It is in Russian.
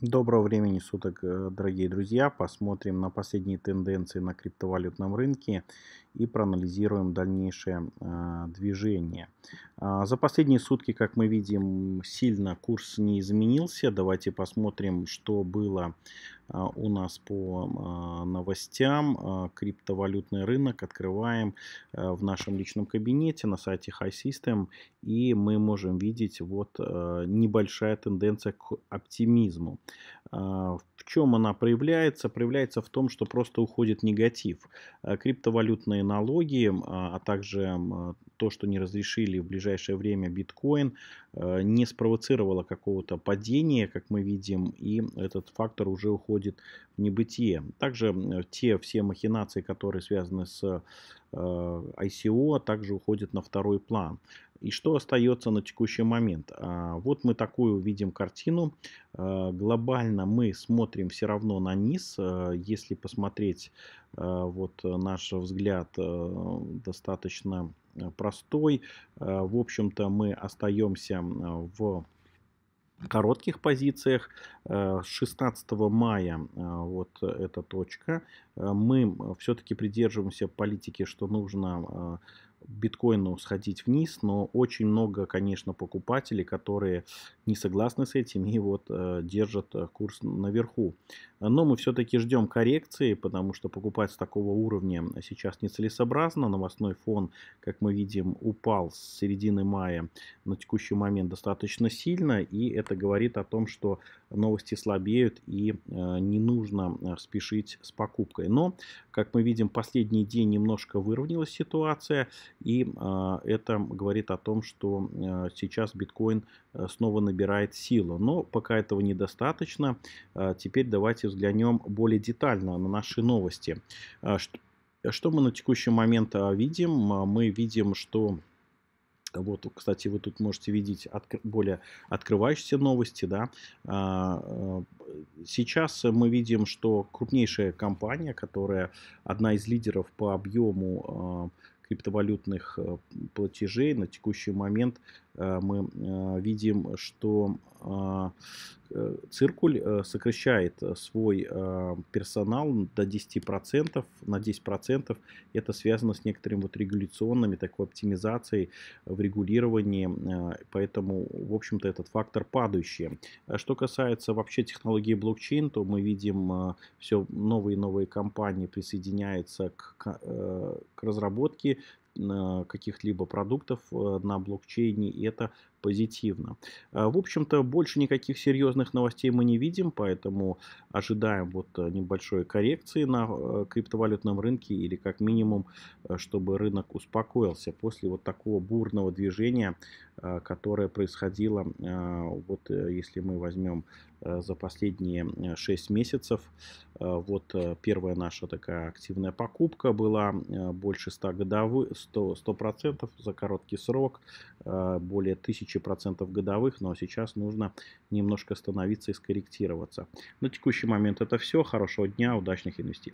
Доброго времени суток, э, дорогие друзья. Посмотрим на последние тенденции на криптовалютном рынке и проанализируем дальнейшее э, движение. А, за последние сутки, как мы видим, сильно курс не изменился. Давайте посмотрим, что было а, у нас по а, новостям. А, криптовалютный рынок открываем в нашем личном кабинете на сайте High System. И мы можем видеть вот небольшая тенденция к оптимизму. В чем она проявляется? Проявляется в том, что просто уходит негатив. Криптовалютные налоги, а также то, что не разрешили в ближайшее время биткоин, э, не спровоцировало какого-то падения, как мы видим, и этот фактор уже уходит в небытие. Также э, те все махинации, которые связаны с э, ICO, также уходят на второй план. И что остается на текущий момент? А, вот мы такую видим картину. А, глобально мы смотрим все равно на низ. А, если посмотреть, вот наш взгляд достаточно простой. В общем-то мы остаемся в коротких позициях. 16 мая вот эта точка. Мы все-таки придерживаемся политики, что нужно биткоину сходить вниз, но очень много, конечно, покупателей, которые не согласны с этим и вот э, держат э, курс наверху. Но мы все-таки ждем коррекции, потому что покупать с такого уровня сейчас нецелесообразно. Новостной фон, как мы видим, упал с середины мая на текущий момент достаточно сильно, и это говорит о том, что новости слабеют и э, не нужно э, спешить с покупкой. Но, как мы видим, последний день немножко выровнялась ситуация – и а, это говорит о том, что а, сейчас биткоин э, снова набирает силу. Но пока этого недостаточно. А, теперь давайте взглянем более детально на наши новости. Что мы на текущий момент видим? Мы видим, что вот, кстати, вы тут можете видеть откр более открывающиеся новости, да. Сейчас мы видим, что крупнейшая компания, которая одна из лидеров по объему криптовалютных э, платежей на текущий момент э, мы э, видим, что Э, циркуль э, сокращает э, свой персонал до 10%, на 10%. Это связано с некоторыми вот регуляционными такой оптимизацией в регулировании, поэтому, в общем-то, этот фактор падающий. А что касается вообще технологии блокчейн, то мы видим все новые и новые компании присоединяются к, к разработке каких-либо продуктов э, на блокчейне, и это позитивно. Э, в общем-то, больше никаких серьезных новостей мы не видим, поэтому ожидаем вот э, небольшой коррекции на криптовалютном рынке или как минимум, чтобы рынок успокоился после вот такого бурного движения, которое происходило, вот если мы возьмем за последние 6 месяцев, Э, вот э, первая наша такая активная покупка была э, больше 100 годовых, 100, 100% за короткий срок, более 1000% годовых, но сейчас нужно немножко остановиться и скорректироваться. На текущий момент это все. Хорошего дня, удачных инвестиций.